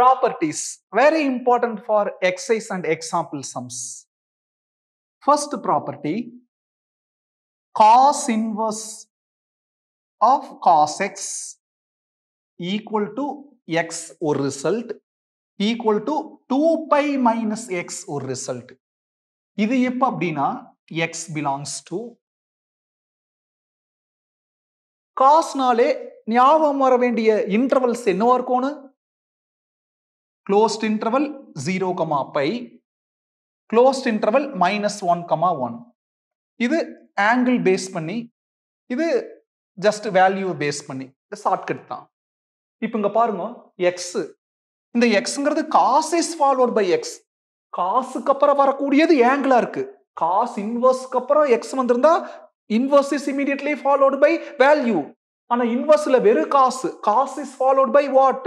properties very important for excise and example sums first property cos inverse of cos x equal to x ஒரு result equal to 2 pi minus x ஒரு result இது எப்ப அப்படின்னா x belongs to காஸ்னாலே ஞாபகம் வர வேண்டிய intervals என்னவா இருக்கணும் closed interval 0, pi closed interval minus 1, 1 இது angle base பண்ணி இது just value base பண்ணி இது shortcut தான் இப்பு இங்க பாருங்க x இந்த x இங்கரது cos is followed by x cos கப்பர வரக்கூடியது angle இருக்கு cos inverse கப்பர x வந்திருந்தா inverse is immediately followed by value ஆனா inverseல வெரு cos cos is followed by what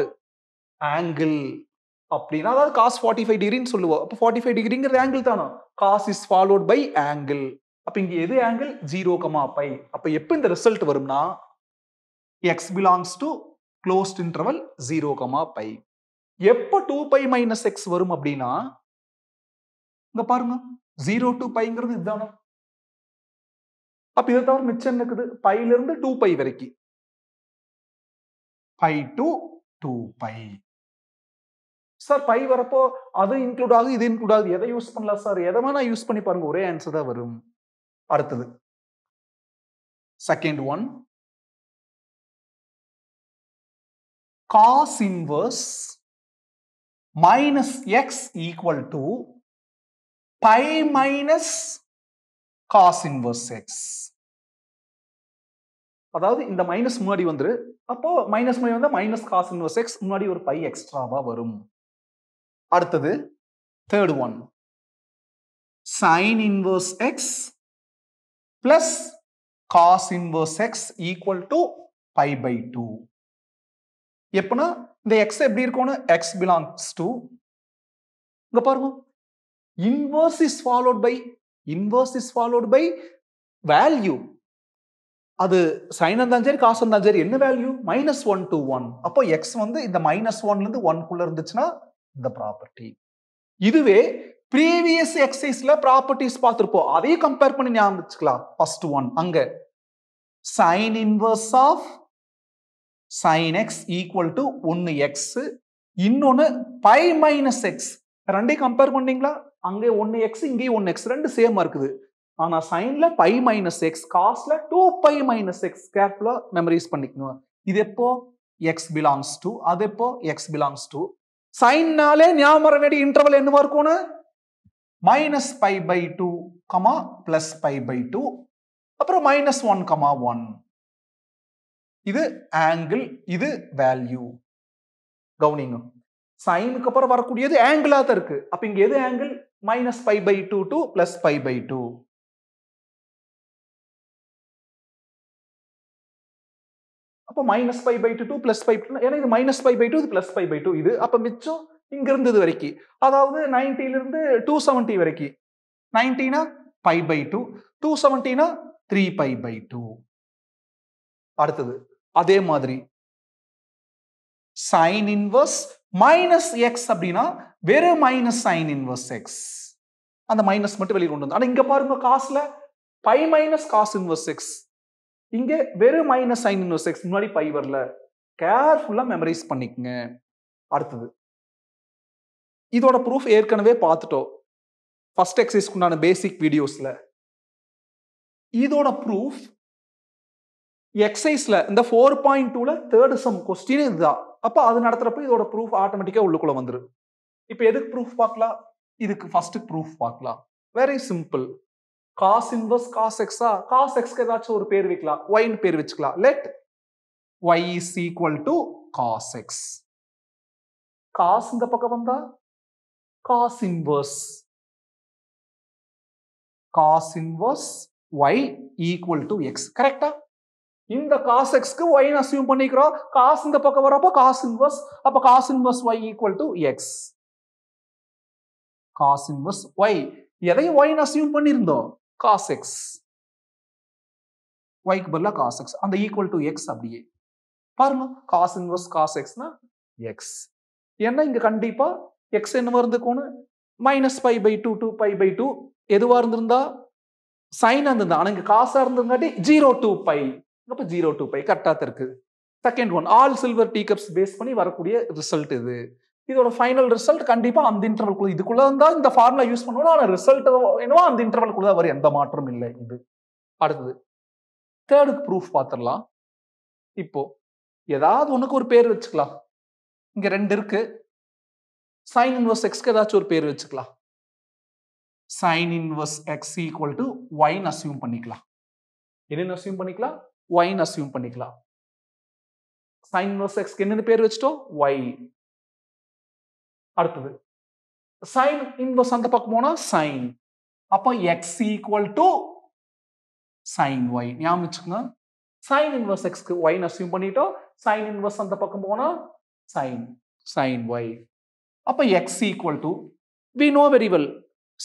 angle அப்படின்னா அதாவது காஸ் ஃபார்ட்டி ஃபைவ் டிகிரின்னு சொல்லுவோம் அப்போ ஃபார்ட்டி ஃபைவ் டிகிரிங்கிற ஆங்கிள் தானா cos is followed by angle அப்போ இங்கே எது ஆங்கிள் ஜீரோ கமா பை அப்போ எப்போ இந்த ரிசல்ட் வரும்னா x belongs to closed interval zero comma pi எப்போ டூ பை மைனஸ் எக்ஸ் வரும் அப்படின்னா இங்கே பாருங்க ஜீரோ டூ பைங்கிறது இதுதானா அப்போ இதை தவிர மிச்சம் இருக்குது பைல இருந்து டூ பை வரைக்கும் pi to two pi sir pi வரப்போ அது இன்க்ளூட் ஆகுது இது இன்க்ளூட் ஆகுது எதை யூஸ் பண்ணலாம் சார் எதை வேணா யூஸ் பண்ணி பாருங்க ஒரே ஆன்சர் தான் வரும் அடுத்தது second one cos inverse minus x equal to pi minus cos inverse x அதாவது இந்த மைனஸ் முன்னாடி வந்துரு அப்போ மைனஸ் முன்னாடி வந்தா மைனஸ் காஸ் இன்வர்ஸ் எக்ஸ் முன்னாடி ஒரு பை எக்ஸ்ட்ராவா வரும் அடுத்தது third one sin inverse x plus cos inverse x equal to pi by two எப்படின்னா இந்த எக்ஸ் எப்படி இருக்கும்னு எக்ஸ் பிலாங்ஸ் டு இங்க பாருங்க inverse is followed by inverse is followed by value அது சைன் இருந்தாலும் சரி காசு இருந்தாலும் சரி என்ன value minus one to one அப்போ எக்ஸ் வந்து இந்த மைனஸ் ஒன்லேருந்து குள்ள இருந்துச்சுன்னா த ப்ராப்பர்ட்டி இதுவே ப்ரீவியஸ் எக்ஸசைஸ்ல ப்ராப்பர்ட்டிஸ் பார்த்துருப்போம் அதையும் கம்பேர் பண்ணி ஞாபகம் வச்சுக்கலாம் ஃபர்ஸ்ட் ஒன் அங்க sine inverse of sine x equal to ஒன்று எக்ஸ் இன்னொன்று பை மைனஸ் எக்ஸ் ரெண்டையும் கம்பேர் பண்ணீங்களா அங்கே ஒன்று எக்ஸ் இங்கேயும் ஒன்று எக்ஸ் ரெண்டு சேமாக இருக்குது ஆனால் சைனில் பை மைனஸ் எக்ஸ் காஸ்ட்ல டூ பை மைனஸ் எக்ஸ் கேர்ஃபுல்லாக மெமரைஸ் பண்ணிக்கணும் இது எப்போ எக்ஸ் பிலாங்ஸ் டு அது எப்போ எக்ஸ் பிலாங்ஸ் டு ಸೈನ್ನಾಲೆ ನ್ಯಾ ಮರವೇಡಿ ಇಂಟರ್ವಲ್ ಎನ್ನು ವರ್ಕೋಣ minus pi by two comma plus pi by two அப்புறம் மைனஸ் ஒன் கமா ஒன் இது ஆங்கிள் இது வேல்யூ கவுனிங் சைனுக்கு அப்புறம் வரக்கூடியது ஆங்கிளாக தான் இருக்கு அப்போ இங்கே எது angle minus pi by two to plus pi by two அப்போ minus pi by two to plus pi ஏன்னா இது மைனஸ் பை பை டூ இது பிளஸ் பை பை டூ இது அப்போ மிச்சம் இங்கிருந்து இது வரைக்கும் அதாவது நைன்டிலிருந்து டூ செவன்ட்டி வரைக்கும் நைன்டினா பை பை டூ டூ செவன்ட்டினா த்ரீ பை பை டூ அடுத்தது அதே மாதிரி சைன் இன்வர்ஸ் மைனஸ் எக்ஸ் அப்படின்னா வெறும் மைனஸ் சைன் இன்வர்ஸ் எக்ஸ் அந்த மைனஸ் மட்டும் வெளியே கொண்டு வந்து ஆனால் இங்கே பாருங்க காசில் pi minus cos inverse x இங்கே வெறும் மைனஸ் சைன் இன்வர்ஸ் எக்ஸ் முன்னாடி பை வரல கேர்ஃபுல்லாக மெமரைஸ் பண்ணிக்கங்க அடுத்தது இதோட ப்ரூஃப் ஏற்கனவே பார்த்துட்டோம் ஃபஸ்ட் எக்ஸைஸ்க்கு உண்டான பேசிக் வீடியோஸில் இதோட ப்ரூஃப் எக்ஸைஸில் இந்த ஃபோர் பாயிண்ட் டூவில் தேர்டு சம் கொஸ்டின் இதுதான் அப்போ அது நடத்துகிறப்ப இதோட ப்ரூஃப் ஆட்டோமேட்டிக்காக உள்ளுக்குள்ளே வந்துடும் இப்போ எதுக்கு ப்ரூஃப் பார்க்கலாம் இதுக்கு ஃபஸ்ட்டு ப்ரூஃப் பார்க்கலாம் very simple cos inverse cos எக்ஸா காஸ் எக்ஸ்க்கு ஏதாச்சும் ஒரு பேர் வைக்கலாம் ஒய்னு பேர் வச்சுக்கலாம் let y is equal to cos x cos இந்த பக்கம் வந்தா cos inverse cos inverse y equal to x கரெக்டா இந்த காஸ் எக்ஸ்க்கு ஒய்னு அசியூம் பண்ணிக்கிறோம் காசு இந்த பக்கம் வரப்போ காஸ் இன்வர்ஸ் அப்ப cos inverse y equal to x cos inverse y எதையும் ஒய்னு அசியூம் பண்ணியிருந்தோம் காஸ் எக்ஸ் ஒய்க்கு பதிலாக காஸ் எக்ஸ் அந்த ஈக்குவல் டு எக்ஸ் அப்படியே பாருங்க காஸ் இன்வர்ஸ் காஸ் எக்ஸ்னா எக்ஸ் ஏன்னா இங்கே கண்டிப்பாக எக்ஸ் என்ன இருந்துக்கோணும் minus pi by two to pi by two எதுவாக இருந்திருந்தா சைனாக இருந்திருந்தா ஆனால் இங்கே காசாக இருந்திருந்தாட்டி ஜீரோ டூ பை அப்போ ஜீரோ டூ பை கரெக்டாக இருக்குது second one all silver tea cups base பண்ணி வரக்கூடிய ரிசல்ட் இது இதோட ஃபைனல் ரிசல்ட் கண்டிப்பாக அந்த இன்டர்வல் குழு இதுக்குள்ளே இருந்தால் இந்த ஃபார்முலா யூஸ் பண்ணுவோம் ஆனால் ரிசல்ட் என்னவோ அந்த குழு வரும் எந்த மாற்றமும் இல்லை இது அடுத்தது தேர்டுக்கு ப்ரூஃப் பார்த்துடலாம் இப்போ ஏதாவது ஒன்றுக்கு ஒரு பேர் வச்சுக்கலாம் இங்கே ரெண்டு இருக்கு சைன் இன்வர்ஸ் எக்ஸ்க்கு ஏதாச்சும் ஒரு பேர் வச்சுக்கலாம் sine inverse x equal to ஒயின் அசியூம் பண்ணிக்கலாம் என்னென்ன அசியூம் பண்ணிக்கலாம் ஒயின் அசியூம் பண்ணிக்கலாம் சைன் இன்வர்ஸ் எக்ஸ்க்கு என்னென்ன பேர் வச்சுட்டோம் ஒய் அடுத்தது சைன் இன்வர்ஸ் அந்த பக்கம் போனால் சைன் அப்போ x equal to sine y ஞாபகம் வச்சுக்கோங்க சைன் இன்வர்ஸ் எக்ஸ்க்கு ஒய்னு அசியூம் பண்ணிட்டோம் சைன் இன்வர்ஸ் அந்த பக்கம் போனால் சைன் சைன் ஒய் அப்போ x equal to we know very well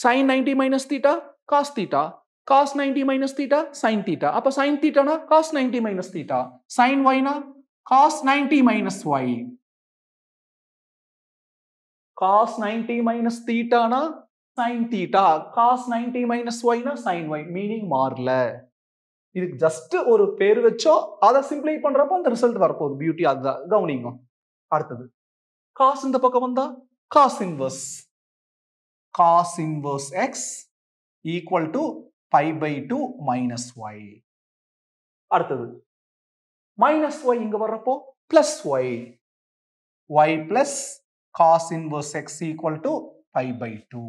sine ninety minus theta cos theta cos ninety minus theta sine theta அப்போ சைன் தீட்டானா cos ninety minus theta sine ஒய்னா cos ninety minus y cos ninety minus தீட்டானா sine theta cos ninety minus ஒய்னா sine Y meaning மாறல இதுக்கு just ஒரு பேர் வச்சோ அதை சிம்பிளை பண்றப்போ அந்த ரிசல்ட் வரப்போகுது பியூட்டி அதுதான் கவனிங்க அடுத்தது காஸ் இந்த பக்கம் வந்தா cos inverse cos inverse x equal to pi by two minus y அடுத்தது மைனஸ் ஒய் இங்க வர்றப்போ plus y y plus cos inverse x equal to pi by two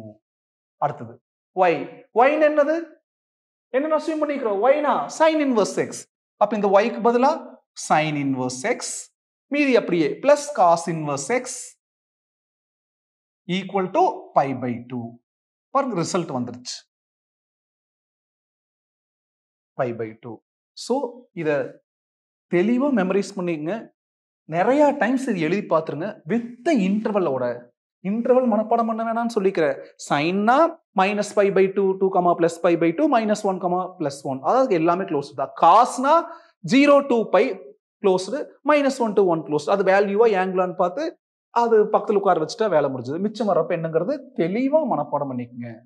அடுத்தது ஒய் ஒயின் என்னது என்னென்ன அசியூம் பண்ணிக்கிறோம் ஒய்னா சைன் இன்வர்ஸ் எக்ஸ் அப்போ இந்த ஒய்க்கு பதிலாக சைன் இன்வர்ஸ் எக்ஸ் மீதி அப்படியே plus cos inverse x equal to pi by two பாருங்க ரிசல்ட் வந்துருச்சு பை பை டூ ஸோ இதை தெளிவாக மெமரைஸ் பண்ணிங்க நிறையா டைம்ஸ் இது எழுதி பார்த்துருங்க வித் இன்டர்வலோட இன்டர்வல் மனப்பாடம் பண்ண வேணாம்னு சொல்லிக்கிறேன் சைன்னா minus five by two two comma plus five by two minus one comma plus one அதாவது எல்லாமே க்ளோஸ் தான் காஸ்னா zero two by closed minus one two one close அது வேல்யூவா ஏங்கலான்னு பார்த்து அது பக்கத்தில் உட்கார வச்சுட்டா வேலை முடிஞ்சது மிச்சம் வரப்ப என்னங்கிறது தெளிவாக மனப்பாடம் பண்ணிக்கோங்க